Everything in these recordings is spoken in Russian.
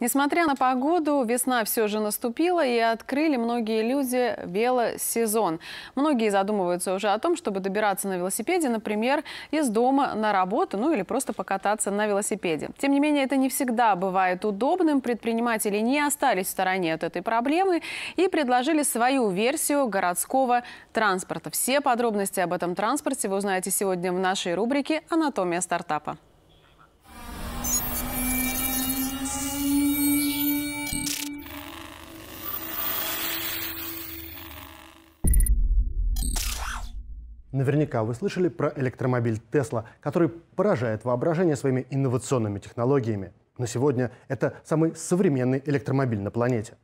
Несмотря на погоду, весна все же наступила и открыли многие люди велосезон. Многие задумываются уже о том, чтобы добираться на велосипеде, например, из дома на работу, ну или просто покататься на велосипеде. Тем не менее, это не всегда бывает удобным. Предприниматели не остались в стороне от этой проблемы и предложили свою версию городского транспорта. Все подробности об этом транспорте вы узнаете сегодня в нашей рубрике «Анатомия стартапа». Наверняка вы слышали про электромобиль Тесла, который поражает воображение своими инновационными технологиями. Но сегодня это самый современный электромобиль на планете.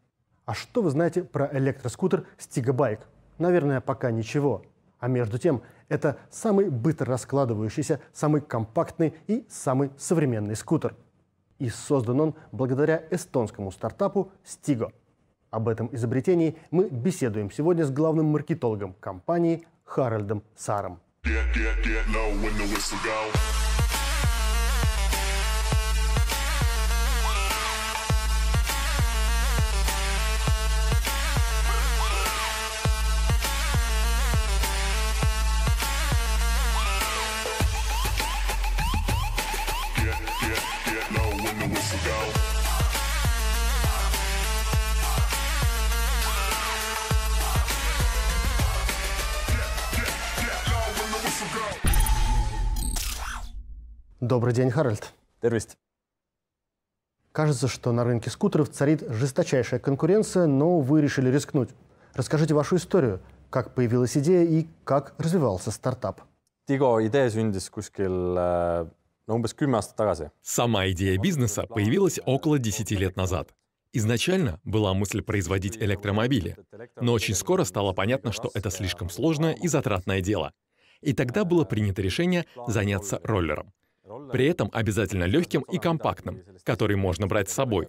А что вы знаете про электроскутер Стигабайк? Наверное, пока ничего. А между тем, это самый быстро раскладывающийся, самый компактный и самый современный скутер. И создан он благодаря эстонскому стартапу Stigo. Об этом изобретении мы беседуем сегодня с главным маркетологом компании Харальдом Саром. Get, get, get low when the whistle Добрый день, Харальд. Тервист. Кажется, что на рынке скутеров царит жесточайшая конкуренция, но вы решили рискнуть. Расскажите вашу историю, как появилась идея и как развивался стартап. Тиго идея sündis kuskil э, Сама идея бизнеса появилась около 10 лет назад. Изначально была мысль производить электромобили, но очень скоро стало понятно, что это слишком сложное и затратное дело. И тогда было принято решение заняться роллером — при этом обязательно легким и компактным, который можно брать с собой.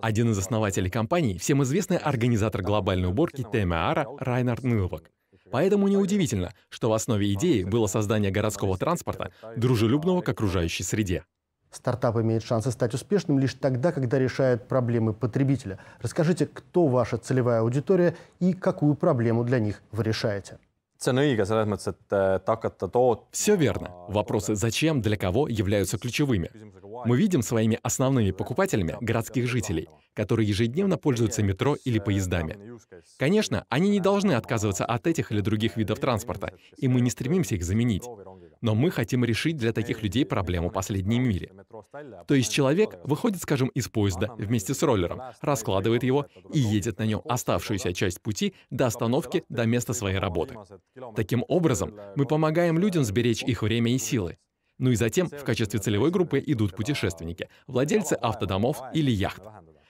Один из основателей компании, всем известный организатор глобальной уборки ТМАРа Райнард Нилвак. Поэтому неудивительно, что в основе идеи было создание городского транспорта, дружелюбного к окружающей среде. Стартап имеет шансы стать успешным лишь тогда, когда решает проблемы потребителя. Расскажите, кто ваша целевая аудитория и какую проблему для них вы решаете. Äh, Все верно. Вопросы «зачем?», «для кого?» являются ключевыми. Мы видим своими основными покупателями городских жителей, которые ежедневно пользуются метро или поездами. Конечно, они не должны отказываться от этих или других видов транспорта, и мы не стремимся их заменить но мы хотим решить для таких людей проблему последней мили. То есть человек выходит, скажем, из поезда вместе с роллером, раскладывает его и едет на нем оставшуюся часть пути до остановки, до места своей работы. Таким образом, мы помогаем людям сберечь их время и силы. Ну и затем в качестве целевой группы идут путешественники, владельцы автодомов или яхт.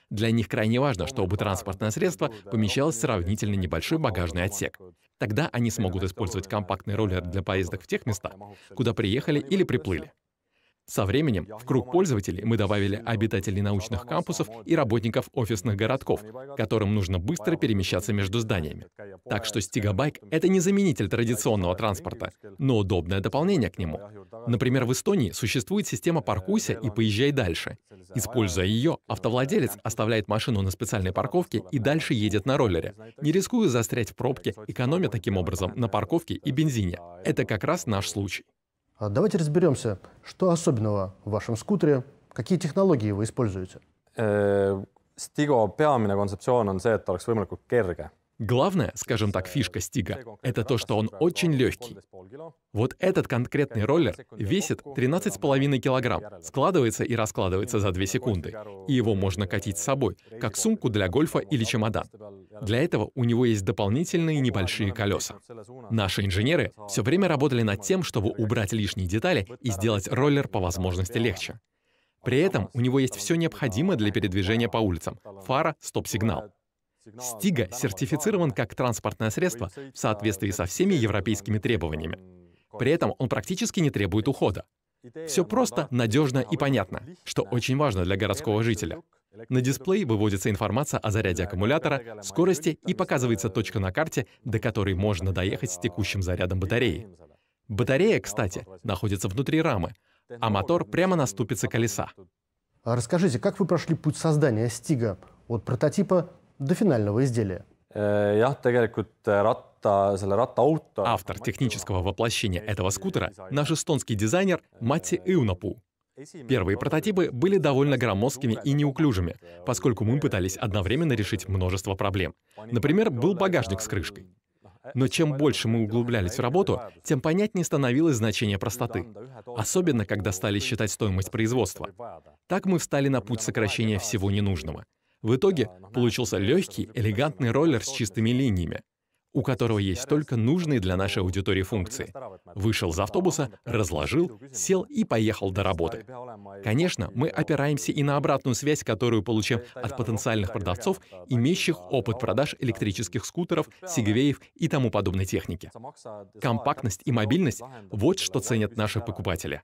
Для них крайне важно, чтобы транспортное средство помещалось в сравнительно небольшой багажный отсек. Тогда они смогут использовать компактный роллер для поездок в тех местах, куда приехали или приплыли. Со временем в круг пользователей мы добавили обитателей научных кампусов и работников офисных городков, которым нужно быстро перемещаться между зданиями. Так что стигабайк — это не заменитель традиционного транспорта, но удобное дополнение к нему. Например, в Эстонии существует система «Паркуйся и поезжай дальше». Используя ее, автовладелец оставляет машину на специальной парковке и дальше едет на роллере, не рискуя застрять в пробке, экономя таким образом на парковке и бензине. Это как раз наш случай. А давайте разберемся, что особенного в вашем скутере, какие технологии вы используете? Э, Stigo peamine kontseptsioon on see, et ta oleks Главная, скажем так, фишка Стига — это то, что он очень легкий. Вот этот конкретный роллер весит 13,5 килограмм, складывается и раскладывается за 2 секунды, и его можно катить с собой, как сумку для гольфа или чемодан. Для этого у него есть дополнительные небольшие колеса. Наши инженеры все время работали над тем, чтобы убрать лишние детали и сделать роллер по возможности легче. При этом у него есть все необходимое для передвижения по улицам — фара, стоп-сигнал. Стига сертифицирован как транспортное средство в соответствии со всеми европейскими требованиями. При этом он практически не требует ухода. Все просто, надежно и понятно, что очень важно для городского жителя. На дисплее выводится информация о заряде аккумулятора, скорости и показывается э, точка на карте, до которой можно доехать с э, текущим зарядом батареи. Батарея, кстати, находится внутри рамы, а мотор прямо на ступице колеса. А расскажите, как вы прошли путь создания Стига от прототипа до финального изделия. Э, э, Автор технического воплощения этого скутера — наш эстонский дизайнер Мати Иунапу. Первые прототипы были довольно громоздкими и неуклюжими, поскольку мы пытались одновременно решить множество проблем. Например, был багажник с крышкой. Но чем больше мы углублялись в работу, тем понятнее становилось значение простоты. Особенно, когда стали считать стоимость производства. Так мы встали на путь сокращения всего ненужного — в итоге получился легкий, элегантный роллер с чистыми линиями, у которого есть только нужные для нашей аудитории функции. Вышел из автобуса, разложил, сел и поехал до работы. Конечно, мы опираемся и на обратную связь, которую получим от потенциальных продавцов, имеющих опыт продаж электрических скутеров, сигвеев и тому подобной техники. Компактность и мобильность — вот что ценят наши покупатели.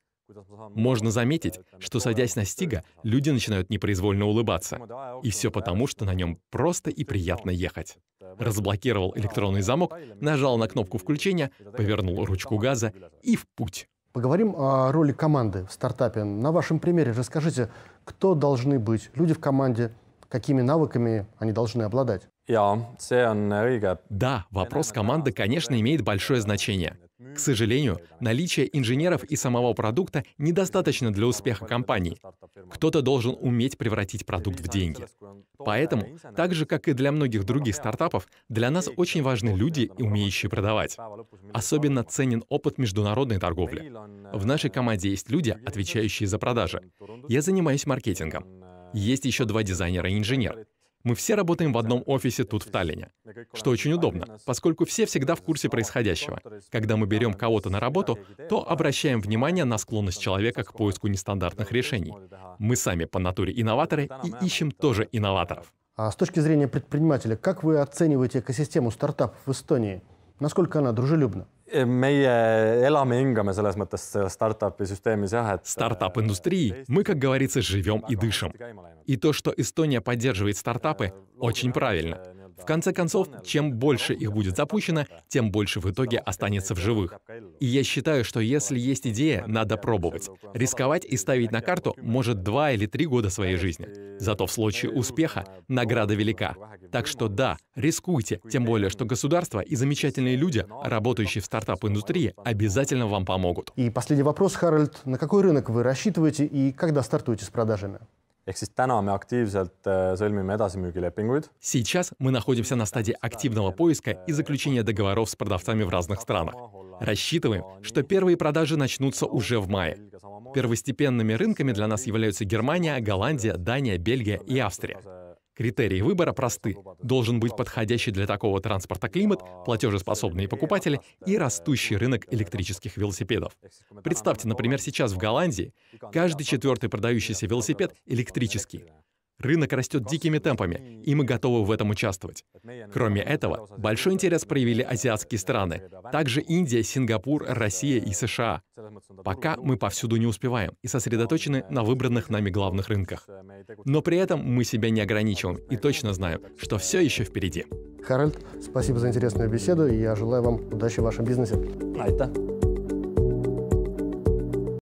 Можно заметить, что садясь на Стига, люди начинают непроизвольно улыбаться. И все потому, что на нем просто и приятно ехать. Разблокировал электронный замок, нажал на кнопку включения, повернул ручку газа и в путь. Поговорим о роли команды в стартапе. На вашем примере расскажите, кто должны быть люди в команде, какими навыками они должны обладать? Äh, да, вопрос команды, конечно, имеет большое значение. К сожалению, наличие инженеров и самого продукта недостаточно для успеха компании. Кто-то должен уметь превратить продукт в деньги. Поэтому, так же, как и для многих других стартапов, для нас очень важны люди, умеющие продавать. Особенно ценен опыт международной торговли. В нашей команде есть люди, отвечающие за продажи. Я занимаюсь маркетингом. Есть еще два дизайнера и инженер. Мы все работаем в одном офисе тут, в Таллине, что очень удобно, поскольку все всегда в курсе происходящего. Когда мы берем кого-то на работу, то обращаем внимание на склонность человека к поиску нестандартных решений. Мы сами по натуре инноваторы и ищем тоже инноваторов. А с точки зрения предпринимателя, как вы оцениваете экосистему стартапов в Эстонии? Насколько она дружелюбна? Eh, meie elame-хингame selles mõttes Стартап eh, индустрии мы, как говорится, живем и дышим. И то, что Эстония поддерживает стартапы, э, очень правильно. В конце концов, чем больше их будет запущено, тем больше в итоге останется в живых. И я считаю, что если есть идея, надо пробовать. Рисковать и ставить на карту может два или три года своей жизни. Зато в случае успеха награда велика. Так что да, рискуйте, тем более, что государство и замечательные люди, работающие в стартап-индустрии, обязательно вам помогут. И последний вопрос, Харальд. На какой рынок вы рассчитываете и когда стартуете с продажами? Ehk siis täna мы активselt äh, sõlmime edasimüügilepinguid. Сейчас мы находимся на стадии активного поиска и заключения договоров с продавцами в разных странах. Рассчитываем, что первые продажи начнутся уже в мае. Первостепенными рынками для нас являются Германия, Голландия, Дания, Бельгия и Австрия. Критерии выбора просты. Должен быть подходящий для такого транспорта климат, платежеспособные покупатели и растущий рынок электрических велосипедов. Представьте, например, сейчас в Голландии каждый четвертый продающийся велосипед электрический. Рынок растет дикими темпами, и мы готовы в этом участвовать. Кроме этого, большой интерес проявили азиатские страны, также Индия, Сингапур, Россия и США. Пока мы повсюду не успеваем и сосредоточены на выбранных нами главных рынках. Но при этом мы себя не ограничиваем и точно знаем, что все еще впереди. Харальд, спасибо за интересную беседу, и я желаю вам удачи в вашем бизнесе. А это...